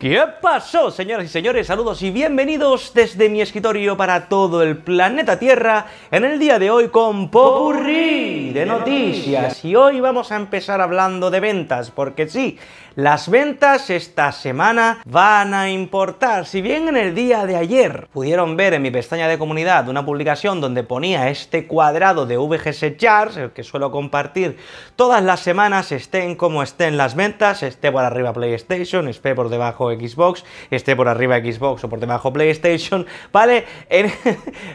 ¿Qué pasó, señoras y señores? Saludos y bienvenidos desde mi escritorio para todo el planeta Tierra en el día de hoy con Popurrí de noticias. Y hoy vamos a empezar hablando de ventas, porque sí, las ventas esta semana van a importar. Si bien en el día de ayer pudieron ver en mi pestaña de comunidad una publicación donde ponía este cuadrado de VGS Charts, el que suelo compartir todas las semanas, estén como estén las ventas, esté por arriba PlayStation, esté por debajo Xbox, esté por arriba Xbox o por debajo PlayStation, ¿vale? En...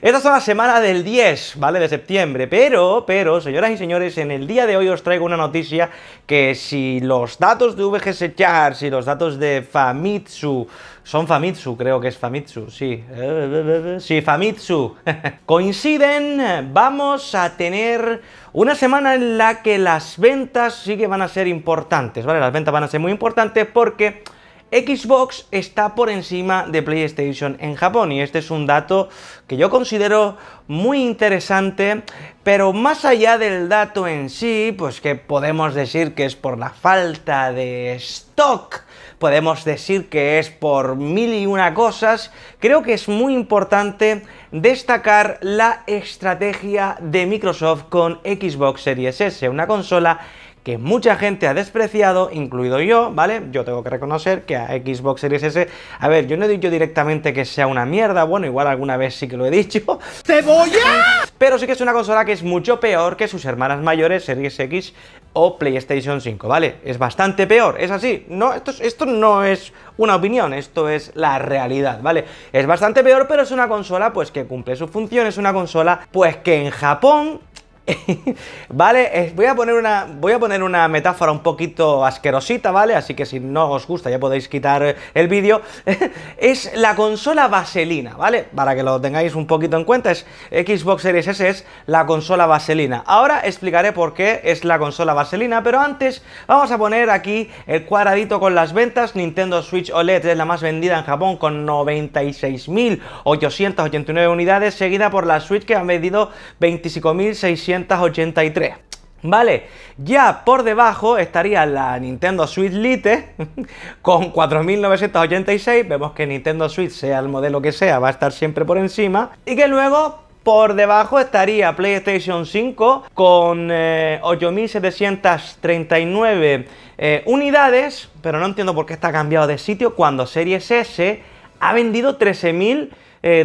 Esta es la semana del 10, ¿vale? De septiembre, pero, pero, señoras y señores, en el día de hoy os traigo una noticia que si los datos de vgs Char, si los datos de Famitsu, son Famitsu, creo que es Famitsu, sí, sí, Famitsu, coinciden, vamos a tener una semana en la que las ventas sí que van a ser importantes, ¿vale? Las ventas van a ser muy importantes porque Xbox está por encima de PlayStation en Japón y este es un dato que yo considero muy interesante, pero más allá del dato en sí, pues que podemos decir que es por la falta de stock, podemos decir que es por mil y una cosas, creo que es muy importante destacar la estrategia de Microsoft con Xbox Series S, una consola que mucha gente ha despreciado, incluido yo, ¿vale? Yo tengo que reconocer que a Xbox Series S, a ver, yo no he dicho directamente que sea una mierda, bueno, igual alguna vez sí que lo he dicho. ¡Cebolla! Pero sí que es una consola que es mucho peor que sus hermanas mayores, Series X o PlayStation 5, ¿vale? Es bastante peor, es así. No, esto, esto no es una opinión, esto es la realidad, ¿vale? Es bastante peor, pero es una consola pues que cumple su función, es una consola pues que en Japón vale, voy a, poner una, voy a poner una metáfora un poquito asquerosita, ¿vale? Así que si no os gusta ya podéis quitar eh, el vídeo. es la consola vaselina, ¿vale? Para que lo tengáis un poquito en cuenta, es Xbox Series S es la consola vaselina. Ahora explicaré por qué es la consola vaselina, pero antes vamos a poner aquí el cuadradito con las ventas. Nintendo Switch OLED es la más vendida en Japón con 96.889 unidades, seguida por la Switch que ha vendido 25.600 ¿Vale? Ya por debajo estaría la Nintendo Switch Lite con 4.986. Vemos que Nintendo Switch, sea el modelo que sea, va a estar siempre por encima. Y que luego por debajo estaría PlayStation 5 con 8.739 eh, eh, unidades. Pero no entiendo por qué está cambiado de sitio cuando Series S ha vendido 13.000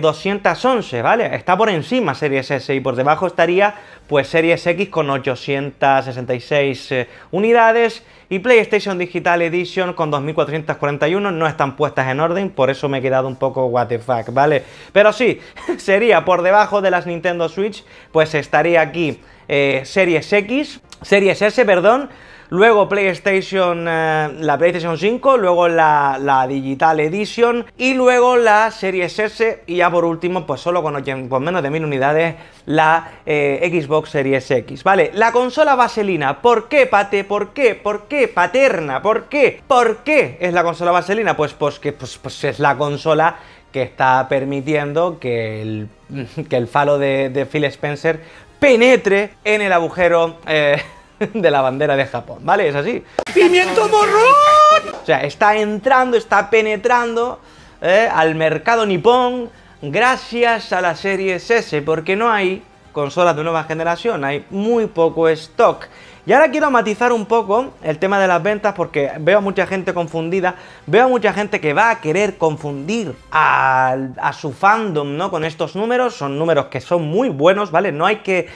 211, eh, ¿vale? Está por encima Series S y por debajo estaría pues Series X con 866 eh, unidades y PlayStation Digital Edition con 2441 no están puestas en orden, por eso me he quedado un poco what ¿vale? Pero sí, sería por debajo de las Nintendo Switch, pues estaría aquí eh, Series X, Series S, perdón, luego PlayStation, eh, la PlayStation 5, luego la, Digital Edition y luego la Series S y ya por último, pues solo con, menos de mil unidades, la eh, Xbox Series X, ¿vale? La consola vaselina, ¿por qué, Pate? ¿Por qué? ¿Por qué? Paterna, ¿por qué? ¿Por qué es la consola vaselina? Pues, pues, que, pues, pues es la consola que está permitiendo que el, que el falo de, Phil Spencer penetre en el agujero eh, de la bandera de Japón, ¿vale? Es así. ¡Pimiento morrón! O sea, está entrando, está penetrando eh, al mercado nipón gracias a la serie S, porque no hay consolas de nueva generación, hay muy poco stock. Y ahora quiero matizar un poco el tema de las ventas porque veo a mucha gente confundida, veo a mucha gente que va a querer confundir a, su fandom, ¿no? Con estos números, son números que son muy buenos, ¿vale? No hay que...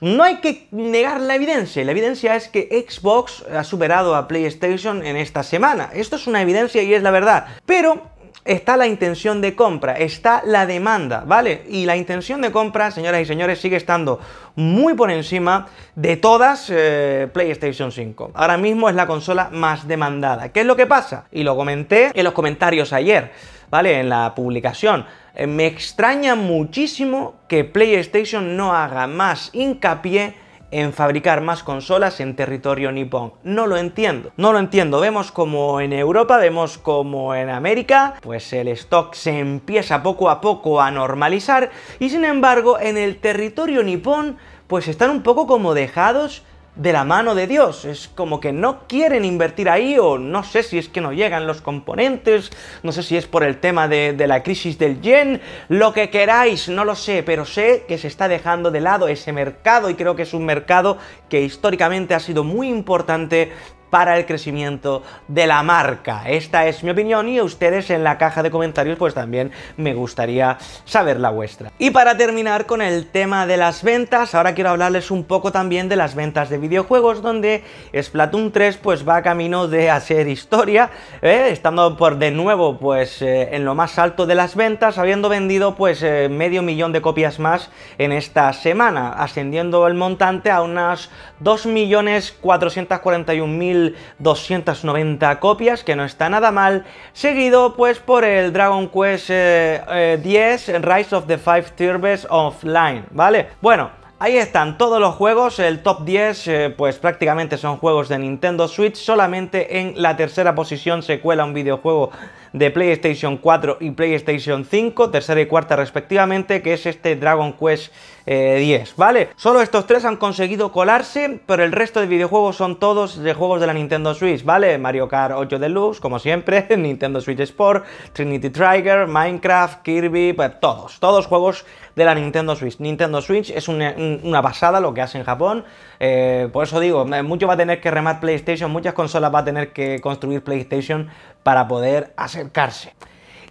No hay que negar la evidencia, la evidencia es que Xbox ha superado a PlayStation en esta semana. Esto es una evidencia y es la verdad. Pero está la intención de compra, está la demanda, ¿vale? Y la intención de compra, señoras y señores, sigue estando muy por encima de todas eh, PlayStation 5. Ahora mismo es la consola más demandada. ¿Qué es lo que pasa? Y lo comenté en los comentarios ayer, ¿vale? En la publicación. Eh, me extraña muchísimo que PlayStation no haga más hincapié en fabricar más consolas en territorio nipón. No lo entiendo, no lo entiendo. Vemos como en Europa, vemos como en América, pues el stock se empieza poco a poco a normalizar y sin embargo en el territorio nipón pues están un poco como dejados de la mano de Dios. Es como que no quieren invertir ahí o no sé si es que no llegan los componentes, no sé si es por el tema de, la crisis del yen, lo que queráis, no lo sé, pero sé que se está dejando de lado ese mercado y creo que es un mercado que históricamente ha sido muy importante para el crecimiento de la marca. Esta es mi opinión y a ustedes en la caja de comentarios pues también me gustaría saber la vuestra. Y para terminar con el tema de las ventas, ahora quiero hablarles un poco también de las ventas de videojuegos donde Splatoon 3 pues va camino de hacer historia, ¿eh? estando por de nuevo pues eh, en lo más alto de las ventas, habiendo vendido pues eh, medio millón de copias más en esta semana, ascendiendo el montante a unas 2.441.000 290 copias, que no está nada mal, seguido pues por el Dragon Quest X eh, Rise of the Five Turbes Offline, ¿vale? Bueno, Ahí están todos los juegos, el top 10 eh, pues prácticamente son juegos de Nintendo Switch, solamente en la tercera posición se cuela un videojuego de PlayStation 4 y PlayStation 5, tercera y cuarta respectivamente, que es este Dragon Quest X, eh, ¿vale? Solo estos tres han conseguido colarse, pero el resto de videojuegos son todos de juegos de la Nintendo Switch, ¿vale? Mario Kart 8 Deluxe, como siempre, Nintendo Switch Sport, Trinity Trigger, Minecraft, Kirby, pues todos, todos juegos de la Nintendo Switch. Nintendo Switch es una, basada pasada lo que hace en Japón, eh, por eso digo, eh, mucho va a tener que remar PlayStation, muchas consolas va a tener que construir PlayStation para poder acercarse.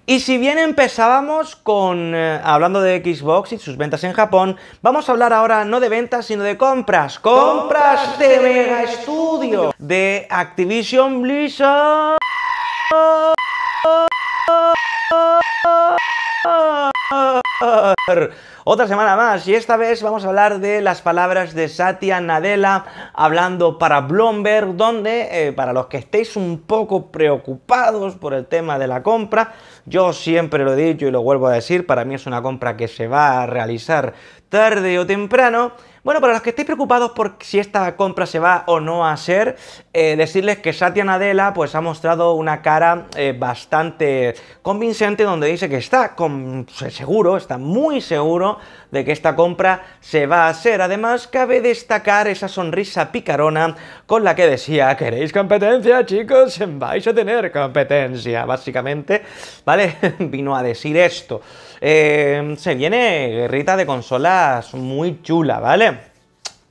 Y si bien empezábamos con eh, hablando de Xbox y sus ventas en Japón, vamos a hablar ahora no de ventas, sino de compras. Compras de Mega Studio, de Activision Blizzard otra semana más y esta vez vamos a hablar de las palabras de Satya Nadella hablando para Bloomberg, donde eh, para los que estéis un poco preocupados por el tema de la compra, yo siempre lo he dicho y lo vuelvo a decir, para mí es una compra que se va a realizar tarde o temprano, bueno, para los que estéis preocupados por si esta compra se va o no a hacer, eh, decirles que Satya Nadella pues, ha mostrado una cara eh, bastante convincente donde dice que está con, seguro, está muy seguro de que esta compra se va a hacer. Además, cabe destacar esa sonrisa picarona con la que decía, ¿queréis competencia, chicos? Vais a tener competencia, básicamente, ¿vale? Vino a decir esto. Em, se viene guerrita de consolas muy chula, ¿vale?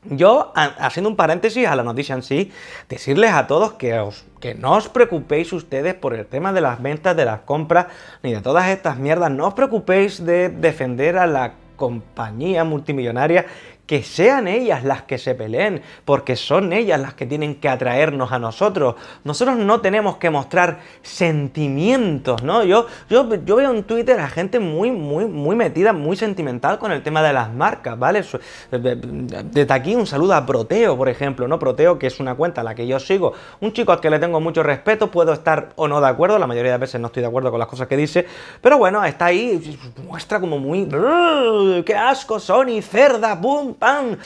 Yo, haciendo un paréntesis a la noticia en sí, decirles a todos que, que no os preocupéis ustedes por el tema de las ventas, de las compras, ni de todas estas mierdas. No os preocupéis de defender a la compañía multimillonaria que sean ellas las que se peleen, porque son ellas las que tienen que atraernos a nosotros. Nosotros no tenemos que mostrar sentimientos, ¿no? Yo, yo, yo veo en Twitter a gente muy, muy, muy metida, muy sentimental con el tema de las marcas, ¿vale? Desde aquí un saludo a Proteo, por ejemplo, ¿no? Proteo, que es una cuenta a la que yo sigo, un chico al que le tengo mucho respeto, puedo estar o no de acuerdo, la mayoría de veces no estoy de acuerdo con las cosas que dice, pero bueno, está ahí, muestra como muy... ¡Qué asco, Sony, cerda, boom!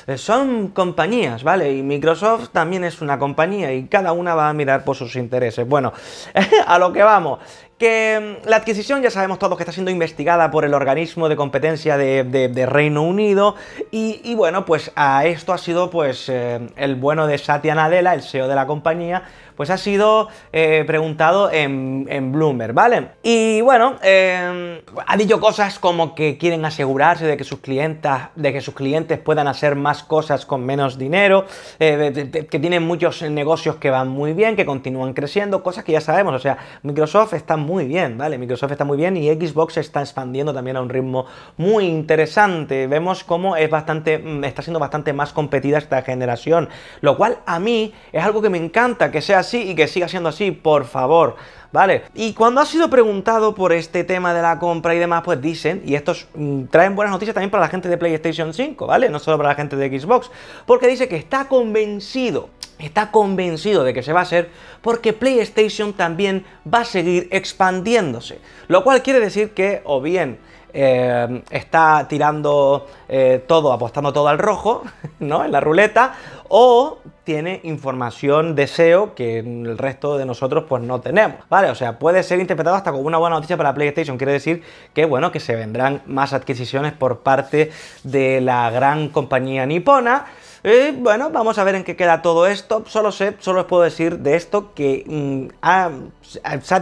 Eh, son compañías, ¿vale? Y Microsoft también es una compañía y cada una va a mirar por sus intereses. Bueno, a lo que vamos, que mm, la adquisición ya sabemos todos que está siendo investigada por el organismo de competencia de, Reino Unido y, bueno, pues a esto ha sido pues eh, el bueno de Satya Nadella, el CEO de la compañía, pues ha sido eh, preguntado en, en, Bloomberg, ¿vale? Y bueno, eh, ha dicho cosas como que quieren asegurarse de que sus clientas de que sus clientes puedan hacer más cosas con menos dinero, que tienen muchos negocios que van muy bien, que continúan creciendo, cosas que ya sabemos, o sea, Microsoft está muy muy bien, ¿vale? Microsoft está muy bien y Xbox está expandiendo también a un ritmo muy interesante. Vemos cómo es bastante, mm, está siendo bastante más competida esta generación, lo cual a mí es algo que me encanta que sea así y que siga siendo así, por favor. ¿vale? Y cuando ha sido preguntado por este tema de la compra y demás, pues dicen, y estos mm, traen buenas noticias también para la gente de PlayStation 5, ¿vale? No solo para la gente de Xbox, porque dice que está convencido está convencido de que se va a hacer porque PlayStation también va a seguir expandiéndose. Lo cual quiere decir que o bien eh, está tirando eh, todo, apostando todo al rojo, ¿no? En la ruleta, o tiene información de SEO que el resto de nosotros pues no tenemos, ¿vale? O sea, puede ser interpretado hasta como una buena noticia para PlayStation, quiere decir que, bueno, que se vendrán más adquisiciones por parte de la gran compañía nipona, y bueno, vamos a ver en qué queda todo esto. Solo sé, solo os puedo decir de esto que mmm,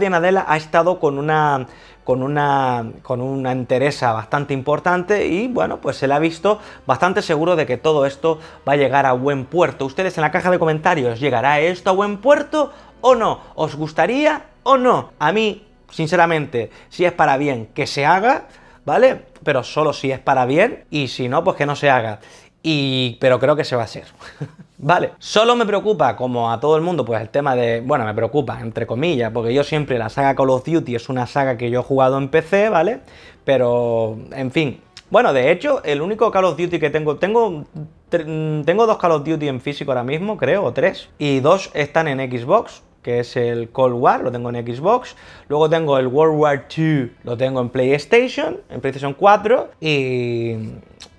Nadella ha estado con una con una, con una entereza bastante importante y bueno, pues se le ha visto bastante seguro de que todo esto va a llegar a buen puerto. Ustedes en la caja de comentarios, ¿llegará esto a buen puerto o no? ¿Os gustaría o no? A mí, sinceramente, si es para bien que se haga, ¿vale? Pero solo si es para bien y si no, pues que no se haga. Y, pero creo que se va a hacer. Vale, solo me preocupa, como a todo el mundo, pues el tema de, bueno, me preocupa, entre comillas, porque yo siempre la saga Call of Duty es una saga que yo he jugado en PC, ¿vale? Pero, en fin. Bueno, de hecho, el único Call of Duty que tengo, tengo tengo dos Call of Duty en físico ahora mismo, creo, o tres. Y dos están en Xbox, que es el Cold War, lo tengo en Xbox. Luego tengo el World War II, lo tengo en PlayStation, en PlayStation 4. Y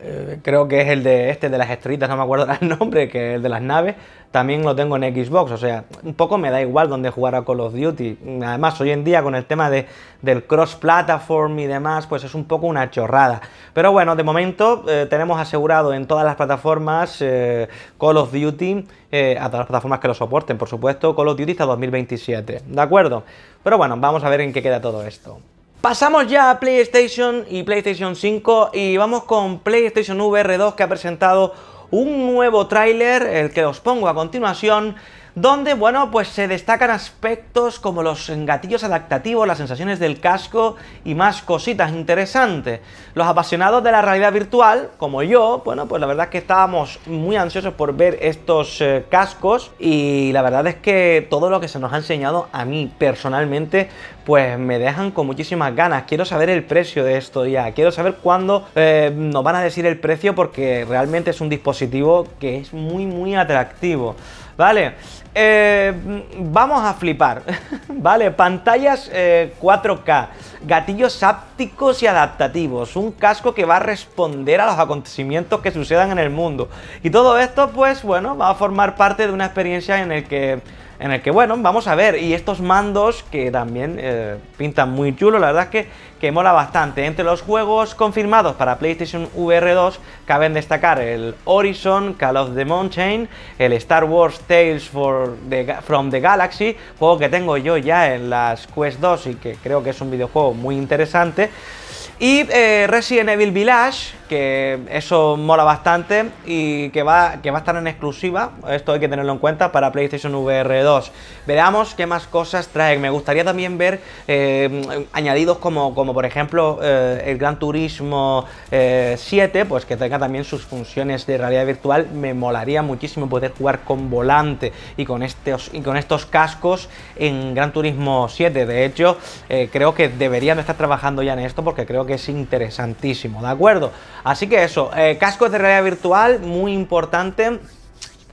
eh, creo que es el de este, de las estrellitas, no me acuerdo el nombre, que es el de las naves, también lo tengo en Xbox, o sea, un poco me da igual donde jugar a Call of Duty. Además, hoy en día con el tema del cross-platform y demás, pues es un poco una chorrada. Pero bueno, de momento eh, tenemos asegurado en todas las plataformas eh, Call of Duty, a todas las plataformas que lo soporten, por supuesto, Call of Duty hasta 2027, ¿de acuerdo? Pero bueno, vamos a ver en qué queda todo esto. Pasamos ya a PlayStation y PlayStation 5 y vamos con PlayStation VR 2 que ha presentado un nuevo tráiler, el que os pongo a continuación, donde, bueno, pues se destacan aspectos como los gatillos adaptativos, las sensaciones del casco y más cositas interesantes. Los apasionados de la realidad virtual, como yo, bueno, pues la verdad es que estábamos muy ansiosos por ver estos eh, cascos y la verdad es que todo lo que se nos ha enseñado a mí personalmente pues me dejan con muchísimas ganas. Quiero saber el precio de esto ya, quiero saber cuándo eh, nos van a decir el precio porque realmente es un dispositivo que es muy, muy atractivo. Vale, eh, vamos a flipar, ¿vale? Pantallas 4K, eh, gatillos ápticos y adaptativos, un casco que va a responder a los acontecimientos que sucedan en el mundo. Y todo esto, pues bueno, va a formar parte de una experiencia en el que en el que, bueno, vamos a ver. Y estos mandos que también eh, pintan muy chulo, la verdad es que, que mola bastante. Entre los juegos confirmados para PlayStation VR 2 caben destacar el Horizon, Call of the Mountain, el Star Wars Tales from the Galaxy, juego que tengo yo ya en las Quest 2 y que creo que es un videojuego muy interesante. Y eh, Resident Evil Village, que eso mola bastante y que va, que va a estar en exclusiva, esto hay que tenerlo en cuenta, para PlayStation VR 2. Veamos qué más cosas traen. Me gustaría también ver eh, añadidos como, como por ejemplo eh, el Gran Turismo 7, eh, pues que tenga también sus funciones de realidad virtual. Me molaría muchísimo poder jugar con volante y con estos, y con estos cascos en Gran Turismo 7. De hecho, creo que deberían estar trabajando ya en esto porque creo que es interesantísimo, ¿de acuerdo? Así que eso, eh, casco de realidad virtual, muy importante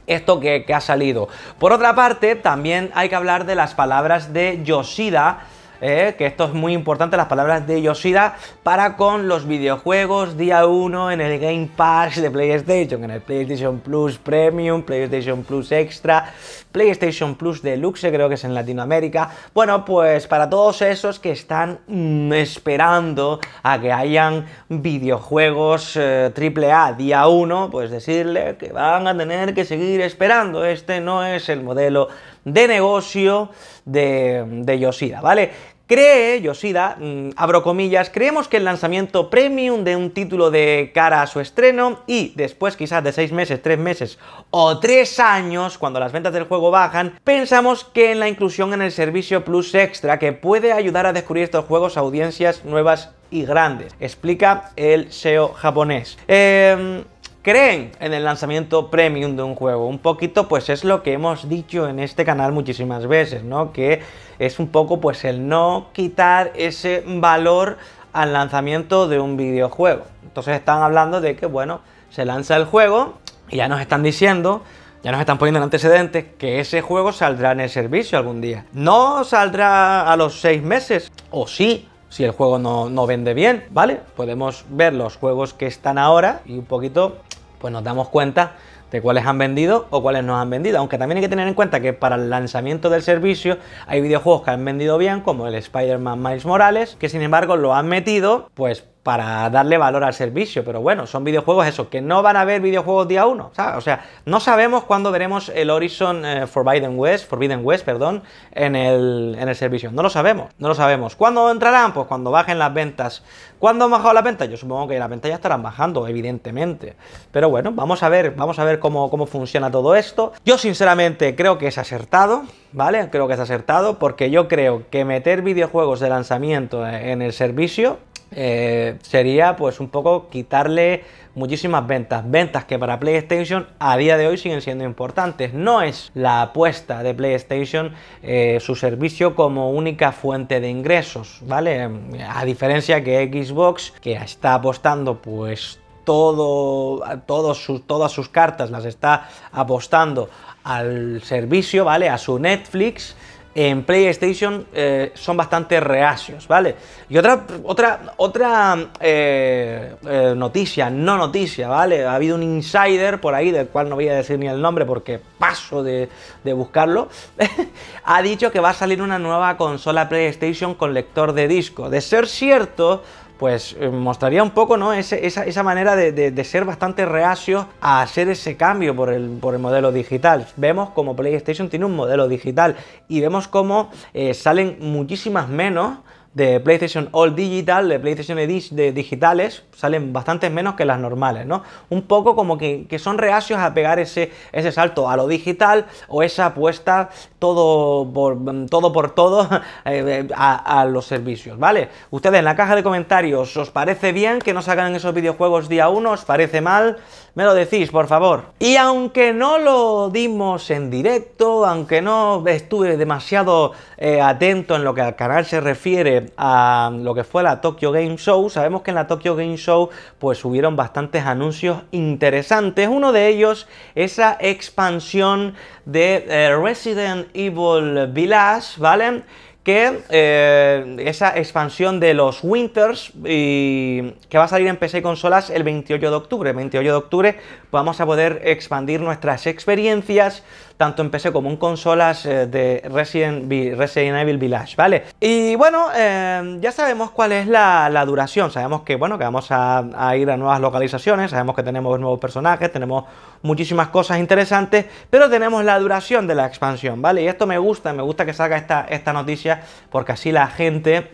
esto que, ha salido. Por otra parte, también hay que hablar de las palabras de Yoshida eh, que esto es muy importante, las palabras de Yoshida para con los videojuegos día 1 en el Game Pass de PlayStation, en el PlayStation Plus Premium, PlayStation Plus Extra, PlayStation Plus Deluxe, creo que es en Latinoamérica. Bueno, pues para todos esos que están mm, esperando a que hayan videojuegos AAA eh, día 1, pues decirle que van a tener que seguir esperando. Este no es el modelo de negocio de, de Yoshida, ¿vale? Cree, Yoshida, mm, abro comillas, creemos que el lanzamiento premium de un título de cara a su estreno y después quizás de seis meses, tres meses o tres años, cuando las ventas del juego bajan, pensamos que en la inclusión en el servicio Plus Extra que puede ayudar a descubrir estos juegos a audiencias nuevas y grandes, explica el SEO japonés. Eh, creen en el lanzamiento premium de un juego. Un poquito pues es lo que hemos dicho en este canal muchísimas veces, ¿no? Que es un poco pues el no quitar ese valor al lanzamiento de un videojuego. Entonces están hablando de que bueno, se lanza el juego y ya nos están diciendo ya nos están poniendo en antecedentes que ese juego saldrá en el servicio algún día. No saldrá a los seis meses, o sí, si el juego no, vende bien, ¿vale? Podemos ver los juegos que están ahora y un poquito pues nos damos cuenta de cuáles han vendido o cuáles no han vendido. Aunque también hay que tener en cuenta que para el lanzamiento del servicio hay videojuegos que han vendido bien, como el Spider-Man Miles Morales, que sin embargo lo han metido, pues para darle valor al servicio. Pero bueno, son videojuegos eso que no van a haber videojuegos día uno. O sea, no sabemos cuándo veremos el Horizon eh, Forbidden West, Forbidden West, perdón, en el, en el servicio. No lo sabemos, no lo sabemos. ¿Cuándo entrarán? Pues cuando bajen las ventas. ¿Cuándo han bajado las ventas? Yo supongo que las ventas ya estarán bajando, evidentemente. Pero bueno, vamos a ver, vamos a ver cómo, cómo funciona todo esto. Yo sinceramente creo que es acertado. ¿vale? Creo que es acertado porque yo creo que meter videojuegos de lanzamiento en el servicio eh, sería pues un poco quitarle muchísimas ventas. Ventas que para PlayStation a día de hoy siguen siendo importantes. No es la apuesta de PlayStation eh, su servicio como única fuente de ingresos, ¿vale? A diferencia que Xbox, que está apostando pues todo, todas sus cartas, las está apostando al servicio, ¿vale? A su Netflix en PlayStation eh, son bastante reacios, ¿vale? Y otra, otra, otra eh, eh, noticia, no noticia, ¿vale? Ha habido un insider por ahí, del cual no voy a decir ni el nombre porque paso de buscarlo, ha dicho que va a salir una nueva consola PlayStation con lector de disco. De ser cierto, pues eh, mostraría un poco ¿no? esa, esa, manera de, de, ser bastante reacio a hacer ese cambio por el, por el modelo digital. Vemos como PlayStation tiene un modelo digital y vemos cómo eh, salen muchísimas menos de PlayStation All Digital, de PlayStation Edition de digitales, salen bastantes menos que las normales, ¿no? Un poco como que, son reacios a pegar ese, ese salto a lo digital o esa apuesta todo por todo, por todo eh, a, los servicios, ¿vale? Ustedes en la caja de comentarios, ¿os parece bien que no sacan esos videojuegos día 1? ¿Os parece mal? Me lo decís, por favor. Y aunque no lo dimos en directo, aunque no estuve demasiado eh, atento en lo que al canal se refiere a lo que fue la Tokyo Game Show, sabemos que en la Tokyo Game Show pues hubieron bastantes anuncios interesantes. Uno de ellos, esa expansión de eh, Resident Evil Village, ¿vale? que eh, esa expansión de los Winters y que va a salir en PC y consolas el 28 de octubre. El 28 de octubre vamos a poder expandir nuestras experiencias tanto en PC como en consolas eh, de Resident, Evil Village, ¿vale? Y bueno, eh, ya sabemos cuál es la, duración, sabemos que, bueno, que vamos a, ir a nuevas localizaciones, sabemos que tenemos nuevos personajes, tenemos muchísimas cosas interesantes, pero tenemos la duración de la expansión, ¿vale? Y esto me gusta, me gusta que salga esta, esta noticia, porque así la gente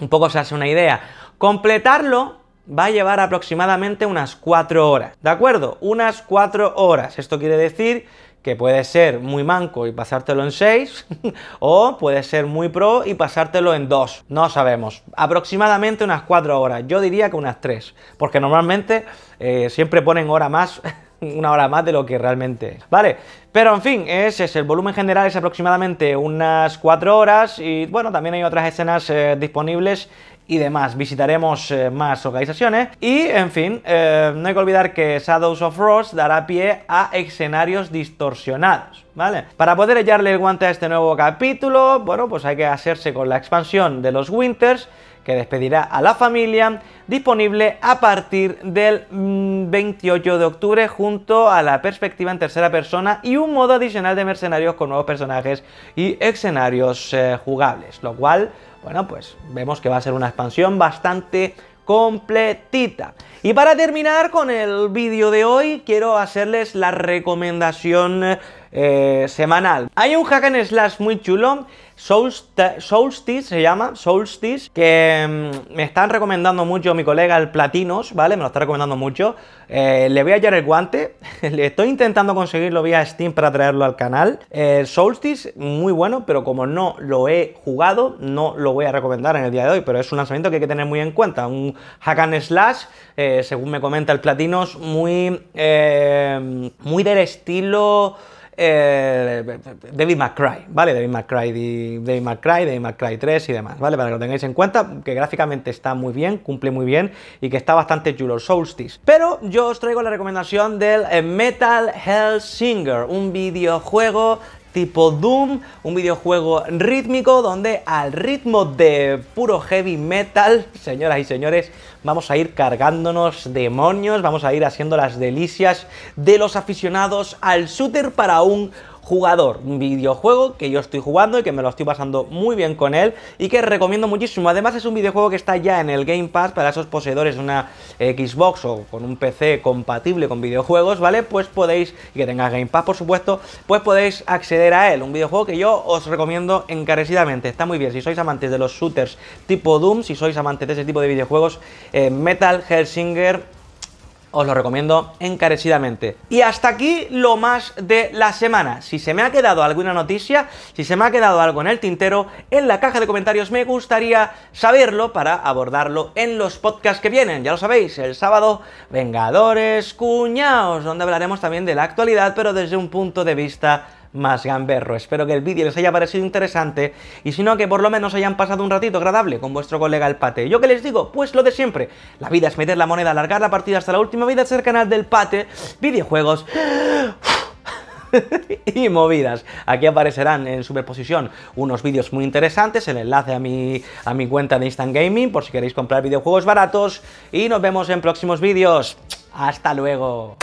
un poco se hace una idea. Completarlo va a llevar aproximadamente unas 4 horas, ¿de acuerdo? Unas 4 horas, esto quiere decir que puede ser muy manco y pasártelo en 6, o puede ser muy pro y pasártelo en 2. No sabemos. Aproximadamente unas 4 horas. Yo diría que unas 3, porque normalmente eh, siempre ponen hora más una hora más de lo que realmente es. Vale, pero en fin, ese es el volumen general es aproximadamente unas 4 horas y bueno, también hay otras escenas eh, disponibles y demás. Visitaremos eh, más organizaciones y, en fin, eh, no hay que olvidar que Shadows of Ross dará pie a escenarios distorsionados, ¿vale? Para poder echarle el guante a este nuevo capítulo, bueno, pues hay que hacerse con la expansión de los Winters que despedirá a la familia, disponible a partir del 28 mm, de octubre junto a la perspectiva en tercera persona y un modo adicional de mercenarios con nuevos personajes y escenarios eh, jugables, lo cual, bueno, pues vemos que va a ser una expansión bastante completita. Y para terminar con el vídeo de hoy, quiero hacerles la recomendación eh, eh, semanal. Hay un hack and slash muy chulo, Soulstice se llama, Solstice que mm, me están recomendando mucho mi colega el Platinos, ¿vale? Me lo está recomendando mucho. Eh, le voy a hallar el guante, le estoy intentando conseguirlo vía Steam para traerlo al canal. Eh, Soulstice, muy bueno, pero como no lo he jugado, no lo voy a recomendar en el día de hoy, pero es un lanzamiento que hay que tener muy en cuenta. Un hack and slash, eh, según me comenta el Platinos, muy, muy del estilo... Eh, David McCry, ¿vale? David McCry, David McCry, David McCry 3 y demás, ¿vale? Para que lo tengáis en cuenta, que gráficamente está muy bien, cumple muy bien y que está bastante chulo Solstice. Pero yo os traigo la recomendación del Metal Hell Singer, un videojuego tipo Doom, un videojuego rítmico donde al ritmo de puro heavy metal, señoras y señores, vamos a ir cargándonos demonios, vamos a ir haciendo las delicias de los aficionados al shooter para un jugador, un videojuego que yo estoy jugando y que me lo estoy pasando muy bien con él y que recomiendo muchísimo. Además es un videojuego que está ya en el Game Pass para esos poseedores de una Xbox o con un PC compatible con videojuegos, ¿vale? Pues podéis, y que tenga Game Pass por supuesto, pues podéis acceder a él. Un videojuego que yo os recomiendo encarecidamente. Está muy bien, si sois amantes de los shooters tipo Doom, si sois amantes de ese tipo de videojuegos, eh, Metal Hellsinger os lo recomiendo encarecidamente. Y hasta aquí lo más de la semana. Si se me ha quedado alguna noticia, si se me ha quedado algo en el tintero, en la caja de comentarios me gustaría saberlo para abordarlo en los podcasts que vienen. Ya lo sabéis, el sábado Vengadores Cuñaos, donde hablaremos también de la actualidad, pero desde un punto de vista más gamberro. Espero que el vídeo les haya parecido interesante y si no, que por lo menos hayan pasado un ratito agradable con vuestro colega el Pate. ¿Yo qué les digo? Pues lo de siempre. La vida es meter la moneda, alargar la partida hasta la última vida, ser canal del Pate, videojuegos... y movidas. Aquí aparecerán en superposición unos vídeos muy interesantes, el enlace a mi, a mi cuenta de Instant Gaming por si queréis comprar videojuegos baratos y nos vemos en próximos vídeos. ¡Hasta luego!